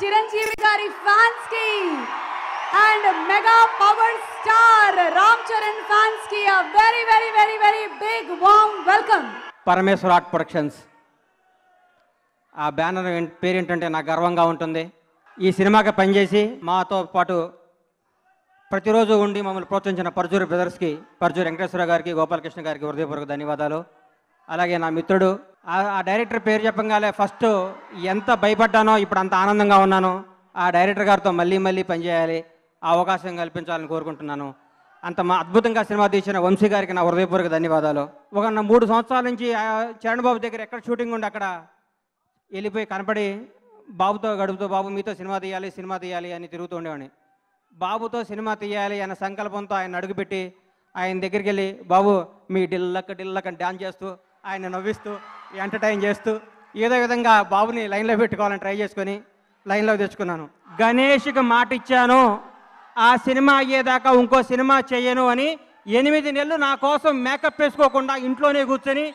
చిరంజీవి గారి ఫ్యాన్స్ కి and mega power star Ram Charan fans కి very very very very big warm welcome Parameswara art productions ఆ banner పేరేంటంటే నాకు గర్వంగా ఉంటుంది ఈ సినిమాకి పనిచేసి మాతో పాటు ప్రతిరోజు ఉండి మమ్మల్ని ప్రోత్సహించిన పర్జూరి బ్రదర్స్కి పర్జూరి వెంకటేశ్వర గారికి గోపాలకృష్ణ గారికి హృదయపూర్వక ధన్యవాదాలు అలాగే నా మిత్రుడు ఆ డైరెక్టర్ పేరు చెప్పగానే ఫస్ట్ ఎంత భయపడ్డానో ఇప్పుడు అంత ఆనందంగా ఉన్నాను ఆ డైరెక్టర్ గారితో మళ్ళీ మళ్ళీ పనిచేయాలి ఆ అవకాశం కల్పించాలని కోరుకుంటున్నాను అంత మా అద్భుతంగా సినిమా తీసిన వంశీ గారికి నా హృదయపూర్వక ధన్యవాదాలు ఒక మూడు సంవత్సరాల నుంచి చరణ్ బాబు దగ్గర ఎక్కడ షూటింగ్ ఉండి అక్కడ వెళ్ళిపోయి కనపడి బాబుతో గడుపుతూ బాబు మీతో సినిమా తీయాలి సినిమా తీయాలి అని తిరుగుతూ ఉండేవాడిని బాబుతో సినిమా తీయాలి అనే సంకల్పంతో ఆయన అడుగుపెట్టి ఆయన దగ్గరికి వెళ్ళి బాబు మీ డిల్లక్క డిల్లక్క డ్యాన్స్ చేస్తూ ఆయన నవ్విస్తూ ఎంటర్టైన్ చేస్తూ ఏదో విధంగా బాబుని లైన్లో పెట్టుకోవాలని ట్రై చేసుకొని లైన్లో తెచ్చుకున్నాను గణేష్కి మాట ఇచ్చాను ఆ సినిమా అయ్యేదాకా ఇంకో సినిమా చేయను అని ఎనిమిది నెలలు నా కోసం మేకప్ వేసుకోకుండా ఇంట్లోనే కూర్చొని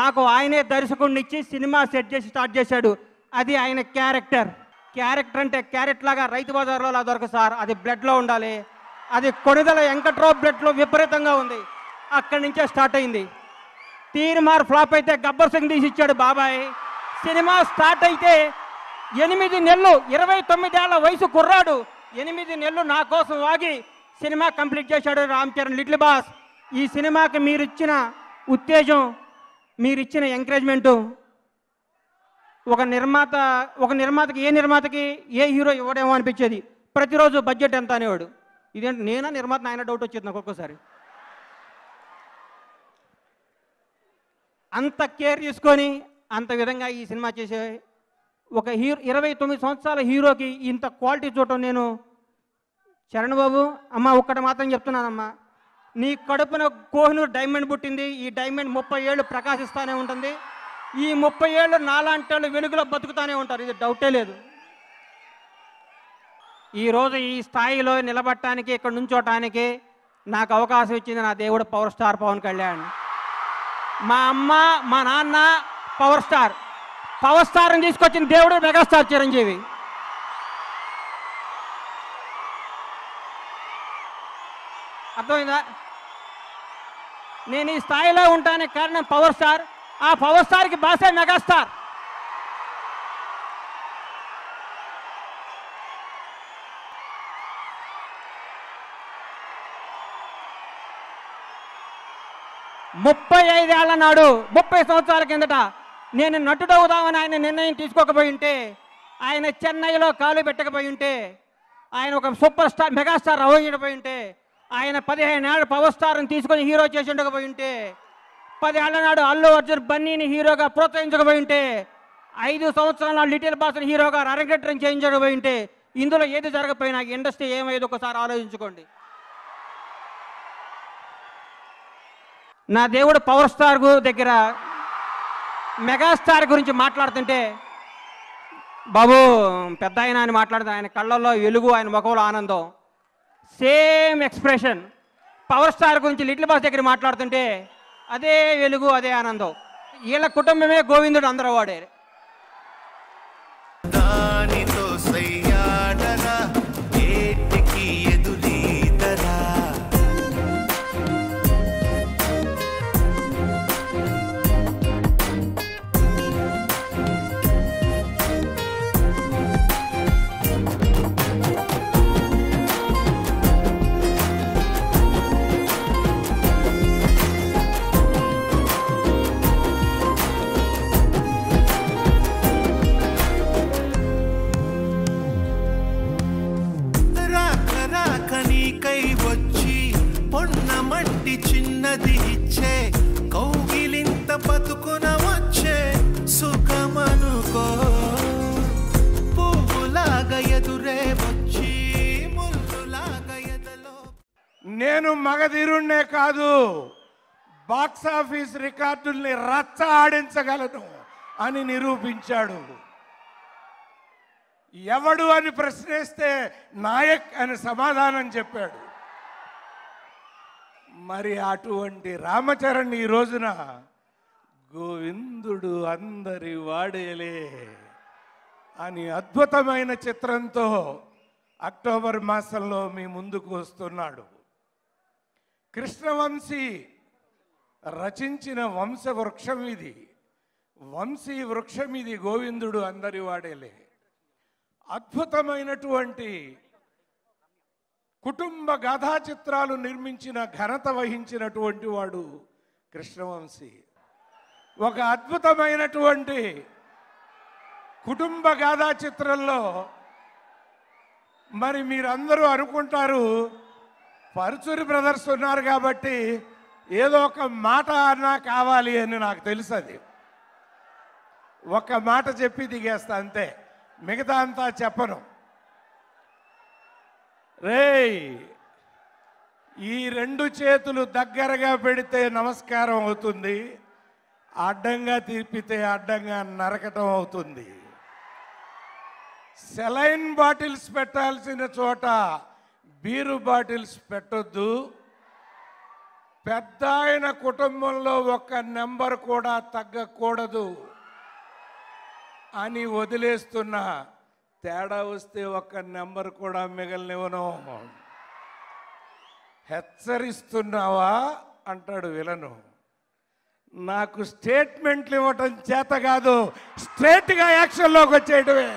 నాకు ఆయనే దర్శకుడినిచ్చి సినిమా సెట్ చేసి స్టార్ట్ చేశాడు అది ఆయన క్యారెక్టర్ క్యారెక్టర్ అంటే క్యారెట్ లాగా రైతు బజార్లో అలా దొరకదు సార్ అది బ్లడ్లో ఉండాలి అది కొడుదల వెంకట్రావు బ్లడ్లో విపరీతంగా ఉంది అక్కడి నుంచే స్టార్ట్ అయింది మార్ ఫ్లాప్ అయితే గబ్బర్ సింగ్ తీసి ఇచ్చాడు బాబాయ్ సినిమా స్టార్ట్ అయితే ఎనిమిది నెలలు ఇరవై తొమ్మిదేళ్ల వయసు కుర్రాడు ఎనిమిది నెలలు నా కోసం వాగి సినిమా కంప్లీట్ చేశాడు రామ్ చరణ్ లిటిల్ బాస్ ఈ సినిమాకి మీరిచ్చిన ఉత్తేజం మీరిచ్చిన ఎంకరేజ్మెంటు ఒక నిర్మాత ఒక నిర్మాతకి ఏ నిర్మాతకి ఏ హీరో ఇవ్వడేమో అనిపించేది ప్రతిరోజు బడ్జెట్ ఎంత అనేవాడు ఇదేంటి నేనా నిర్మాత ఆయన డౌట్ వచ్చేది నాకు ఒక్కోసారి అంత కేర్ తీసుకొని అంత విధంగా ఈ సినిమా చేసే ఒక హీరో ఇరవై తొమ్మిది సంవత్సరాల హీరోకి ఇంత క్వాలిటీ చూడటం నేను చరణ్ బాబు అమ్మ ఒక్కటి మాత్రం చెప్తున్నానమ్మా నీ కడుపున కోహినూరు డైమండ్ పుట్టింది ఈ డైమండ్ ముప్పై ఏళ్ళు ప్రకాశిస్తూనే ఉంటుంది ఈ ముప్పై ఏళ్ళు నాలాంటి వాళ్ళు వెలుగులో బతుకుతూనే ఉంటారు ఇది డౌటే లేదు ఈరోజు ఈ స్థాయిలో నిలబడటానికి ఇక్కడ నుంచోటానికి నాకు అవకాశం ఇచ్చింది నా దేవుడు పవర్ స్టార్ పవన్ కళ్యాణ్ మా అమ్మ మా నాన్న పవర్ స్టార్ పవర్ స్టార్ని తీసుకొచ్చిన దేవుడు మెగాస్టార్ చిరంజీవి అర్థమైందా నేను ఈ స్థాయిలో ఉంటానికి కారణం పవర్ స్టార్ ఆ పవర్ స్టార్కి బాసే మెగాస్టార్ ముప్పై ఐదేళ్ల నాడు ముప్పై సంవత్సరాల కిందట నేను నటుడవుదామని ఆయన నిర్ణయం తీసుకోకపోయి ఉంటే ఆయన చెన్నైలో కాలు పెట్టకపోయి ఉంటే ఆయన ఒక సూపర్ స్టార్ మెగాస్టార్ అవ్వకపోయి ఉంటే ఆయన పదిహేను ఏళ్ళ పవర్ స్టార్ని తీసుకొని హీరో చేసి ఉండకపోయి ఉంటే పదేళ్ల నాడు అల్లు అర్జున్ బన్నీని హీరోగా ప్రోత్సహించకపోయి ఉంటే ఐదు సంవత్సరాల లిటిల్ బాస్ హీరోగా అరంగేట్రం చేయించకపోయి ఉంటే ఇందులో ఏది జరగపోయినా ఇండస్ట్రీ ఏమయ్యేది ఒకసారి ఆలోచించుకోండి నా దేవుడు పవర్ స్టార్ దగ్గర మెగాస్టార్ గురించి మాట్లాడుతుంటే బాబు పెద్ద ఆయన అని మాట్లాడుతూ ఆయన కళ్ళల్లో వెలుగు ఆయన ముఖంలో ఆనందం సేమ్ ఎక్స్ప్రెషన్ పవర్ స్టార్ గురించి లిటిల్ బాస్ దగ్గర మాట్లాడుతుంటే అదే వెలుగు అదే ఆనందం వీళ్ళ కుటుంబమే గోవిందుడు అందరూ వాడారు నేను మగధీరుణ్ణే కాదు బాక్స్ ఆఫీస్ రికార్డుల్ని రచ్చ ఆడించగలను అని నిరూపించాడు ఎవడు అని ప్రశ్నిస్తే నాయక్ అని సమాధానం చెప్పాడు మరి అటువంటి రామచరణ్ ఈ రోజున గోవిందుడు అందరి వాడేలే అని అద్భుతమైన చిత్రంతో అక్టోబర్ మాసంలో మీ ముందుకు వస్తున్నాడు కృష్ణవంశీ రచించిన వంశ వృక్షం ఇది వంశీ వృక్షం ఇది గోవిందుడు అందరి వాడేలే అద్భుతమైనటువంటి కుటుంబ గాథా చిత్రాలు నిర్మించిన ఘనత వహించినటువంటి వాడు కృష్ణవంశీ ఒక అద్భుతమైనటువంటి కుటుంబ గాథా చిత్రంలో మరి మీరందరూ అనుకుంటారు పరుచూరి బ్రదర్స్ ఉన్నారు కాబట్టి ఏదో ఒక మాట అన్నా కావాలి అని నాకు తెలుసు అది ఒక మాట చెప్పి దిగేస్తా అంతే మిగతా అంతా చెప్పను రే ఈ రెండు చేతులు దగ్గరగా పెడితే నమస్కారం అవుతుంది అడ్డంగా తీర్పితే అడ్డంగా నరకటం అవుతుంది సెలైన్ బాటిల్స్ పెట్టాల్సిన చోట బీరు బాటిల్స్ పెట్టొద్దు పెద్ద ఆయన కుటుంబంలో ఒక నెంబర్ కూడా తగ్గకూడదు అని వదిలేస్తున్నా తేడా వస్తే ఒక్క నెంబర్ కూడా మిగలినివను హెచ్చరిస్తున్నావా అంటాడు విలను నాకు స్టేట్మెంట్లు ఇవ్వటం చేత కాదు స్ట్రేట్గా యాక్షన్లోకి వచ్చేయటమే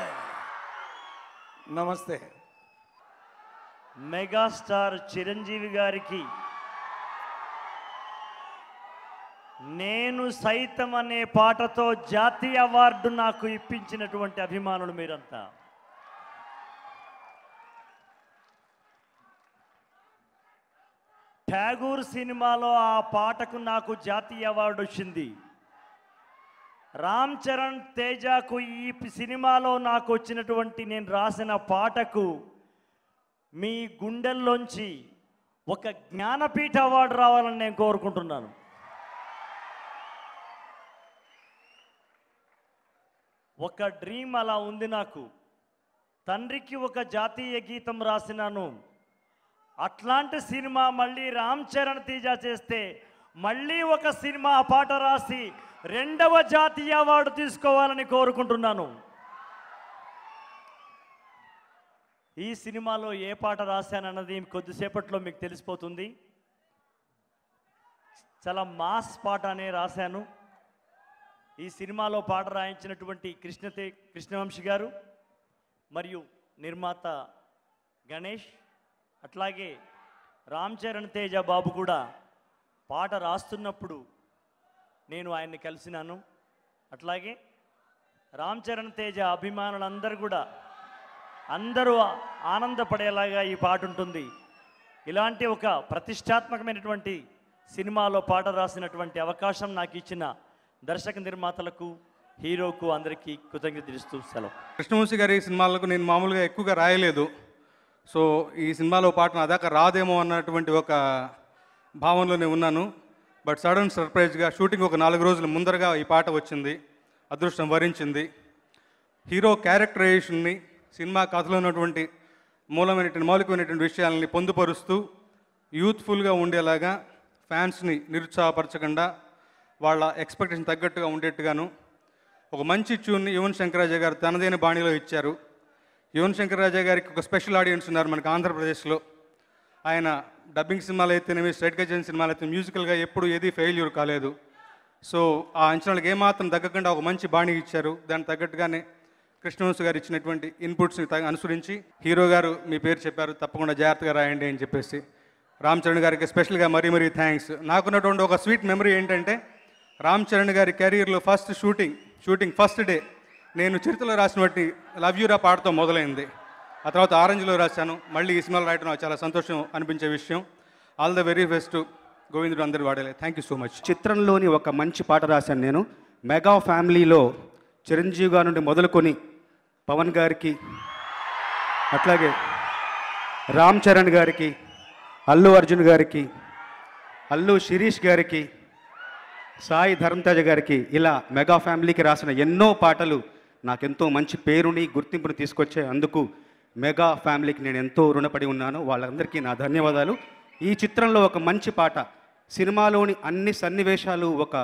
నమస్తే మెగాస్టార్ చిరంజీవి గారికి నేను సైతం అనే పాటతో జాతీయ అవార్డు నాకు ఇప్పించినటువంటి అభిమానులు మీరంతా ఠాగూర్ సినిమాలో ఆ పాటకు నాకు జాతీయ అవార్డు వచ్చింది రామ్ చరణ్ తేజకు ఈ సినిమాలో నాకు వచ్చినటువంటి నేను రాసిన పాటకు మీ గుండెల్లోంచి ఒక జ్ఞానపీఠ అవార్డు రావాలని నేను కోరుకుంటున్నాను ఒక డ్రీమ్ అలా ఉంది నాకు తండ్రికి ఒక జాతీయ గీతం రాసినాను అట్లాంటి సినిమా మళ్ళీ రామ్ చరణ్ తీజ చేస్తే మళ్ళీ ఒక సినిమా పాట రాసి రెండవ జాతీయ అవార్డు తీసుకోవాలని కోరుకుంటున్నాను ఈ సినిమాలో ఏ పాట రాశానన్నది కొద్దిసేపట్లో మీకు తెలిసిపోతుంది చాలా మాస్ పాట అనే రాశాను ఈ సినిమాలో పాట రాయించినటువంటి కృష్ణతే కృష్ణవంశి గారు మరియు నిర్మాత గణేష్ అట్లాగే రామ్ చరణ్ తేజ బాబు కూడా పాట రాస్తున్నప్పుడు నేను ఆయన్ని కలిసినాను అట్లాగే రామ్ చరణ్ తేజ అభిమానులందరూ కూడా అందరూ ఆనందపడేలాగా ఈ పాట ఉంటుంది ఇలాంటి ఒక ప్రతిష్టాత్మకమైనటువంటి సినిమాలో పాట రాసినటువంటి అవకాశం నాకు ఇచ్చిన దర్శక నిర్మాతలకు హీరోకు అందరికీ కృతజ్ఞత తెలుస్తూ సెలవు కృష్ణవంశి గారి సినిమాలకు నేను మామూలుగా ఎక్కువగా రాయలేదు సో ఈ సినిమాలో పాట నా దాకా రాదేమో అన్నటువంటి ఒక భావనలోనే ఉన్నాను బట్ సడన్ సర్ప్రైజ్గా షూటింగ్ ఒక నాలుగు రోజుల ముందరగా ఈ పాట వచ్చింది అదృష్టం వరించింది హీరో క్యారెక్టరైజేషన్ని సినిమా కథలో ఉన్నటువంటి మూలమైనటువంటి మౌలికమైనటువంటి విషయాలని పొందుపరుస్తూ యూత్ఫుల్గా ఉండేలాగా ఫ్యాన్స్ని నిరుత్సాహపరచకుండా వాళ్ళ ఎక్స్పెక్టేషన్ తగ్గట్టుగా ఉండేట్టుగాను ఒక మంచి ట్యూన్ని యువన్ శంకరాజ గారు తనదైన బాణిలో ఇచ్చారు యువన్ శంకరాజ గారికి ఒక స్పెషల్ ఆడియన్స్ ఉన్నారు మనకు ఆంధ్రప్రదేశ్లో ఆయన డబ్బింగ్ సినిమాలు అయితేనేమి స్ట్రైట్ గజన్ సినిమాలు అయితే మ్యూజికల్గా ఎప్పుడు ఏది ఫెయిల్యూర్ కాలేదు సో ఆ అంచనాలకు ఏమాత్రం తగ్గకుండా ఒక మంచి బాణి ఇచ్చారు దానికి తగ్గట్టుగానే కృష్ణవంశ గారు ఇచ్చినటువంటి ఇన్పుట్స్ని అనుసరించి హీరో గారు మీ పేరు చెప్పారు తప్పకుండా జాగ్రత్తగా రాయండి అని చెప్పేసి రామ్ చరణ్ గారికి స్పెషల్గా మరీ మరీ థ్యాంక్స్ నాకున్నటువంటి ఒక స్వీట్ మెమరీ ఏంటంటే రామ్ చరణ్ గారి కెరీర్లో first shooting shooting first day నేను చిరుతలో రాసినటువంటి లవ్ యూరా పాటతో మొదలైంది ఆ తర్వాత ఆరెంజ్లో రాశాను మళ్ళీ ఈ సినిమాలో రాయడం చాలా సంతోషం అనిపించే విషయం all the very best Govindudu Andaru Vadale thank you so much చిత్రంలోని ఒక మంచి పాట రాశాను నేను మెగా ఫ్యామిలీలో చిరంజీవి గారి నుండి మొదలుకొని పవన్ గారికి అట్లాగే రామ్ చరణ్ గారికి అల్లు అర్జున్ గారికి అల్లు శిరీష్ గారికి సాయి ధర్మతేజ గారికి ఇలా మెగా ఫ్యామిలీకి రాసిన ఎన్నో పాటలు నాకెంతో మంచి పేరుని గుర్తింపుని తీసుకొచ్చే అందుకు మెగా ఫ్యామిలీకి నేను ఎంతో రుణపడి ఉన్నాను వాళ్ళందరికీ నా ధన్యవాదాలు ఈ చిత్రంలో ఒక మంచి పాట సినిమాలోని అన్ని సన్నివేశాలు ఒక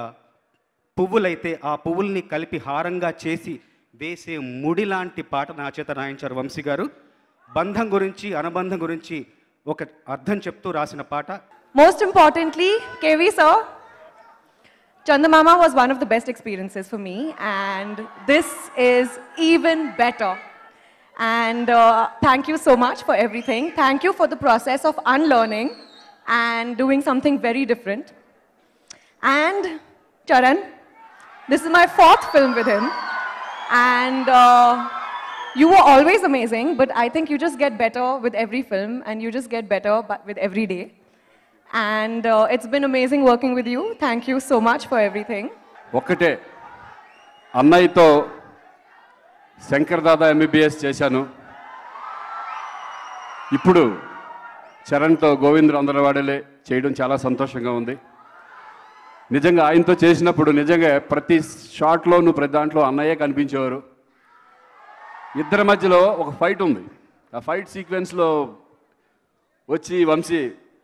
పువ్వులైతే ఆ పువ్వుల్ని కలిపి హారంగా చేసి వేసే ముడి లాంటి పాట నా చేత రాయించారు వంశీ గారు బంధం గురించి అనుబంధం గురించి ఒక అర్థం చెప్తూ రాసిన పాట most importantly KV sir Chandamama was one of the best experiences for me and this is even better And uh, thank you so much for everything. Thank you for the process of unlearning and doing something very different. And Charan, this is my fourth film with him. And uh, you were always amazing, but I think you just get better with every film and you just get better with every day. And uh, it's been amazing working with you. Thank you so much for everything. ఒక్కటే అన్నయ్యతో శంకర్ దాదా MBBS చేశాను ఇప్పుడు చరణ్తో గోవింద్ అందరవాడలే చేయడం చాలా సంతోషంగా ఉంది నిజంగా ఆయనతో చేసినప్పుడు నిజంగా ప్రతి షాట్లో నువ్వు ప్రతి దాంట్లో అన్నయ్యే కనిపించేవారు ఇద్దరి మధ్యలో ఒక ఫైట్ ఉంది ఆ ఫైట్ సీక్వెన్స్లో వచ్చి వంశీ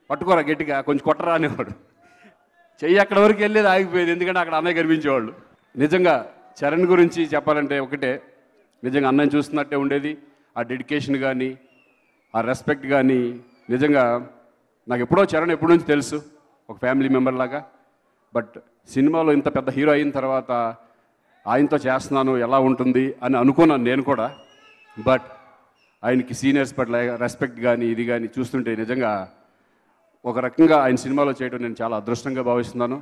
పట్టుకోరా గట్టిగా కొంచెం కొట్టరా అనేవాడు చెయ్యి అక్కడ వరకు వెళ్ళేది ఆగిపోయేది ఎందుకంటే అక్కడ అన్నయ్య కనిపించేవాళ్ళు నిజంగా చరణ్ గురించి చెప్పాలంటే ఒకటే నిజంగా అన్నయ్య చూస్తున్నట్టే ఉండేది ఆ డెడికేషన్ కానీ ఆ రెస్పెక్ట్ కానీ నిజంగా నాకు ఎప్పుడో చరణ్ ఎప్పటి నుంచి తెలుసు ఒక ఫ్యామిలీ మెంబర్ లాగా బట్ సినిమాలో ఇంత పెద్ద హీరో అయిన తర్వాత ఆయనతో చేస్తున్నాను ఎలా ఉంటుంది అని అనుకున్నాను నేను కూడా బట్ ఆయనకి సీనియర్స్ పట్ల రెస్పెక్ట్ కానీ ఇది కానీ చూస్తుంటే నిజంగా ఒక రకంగా ఆయన సినిమాలో చేయడం నేను చాలా అదృష్టంగా భావిస్తున్నాను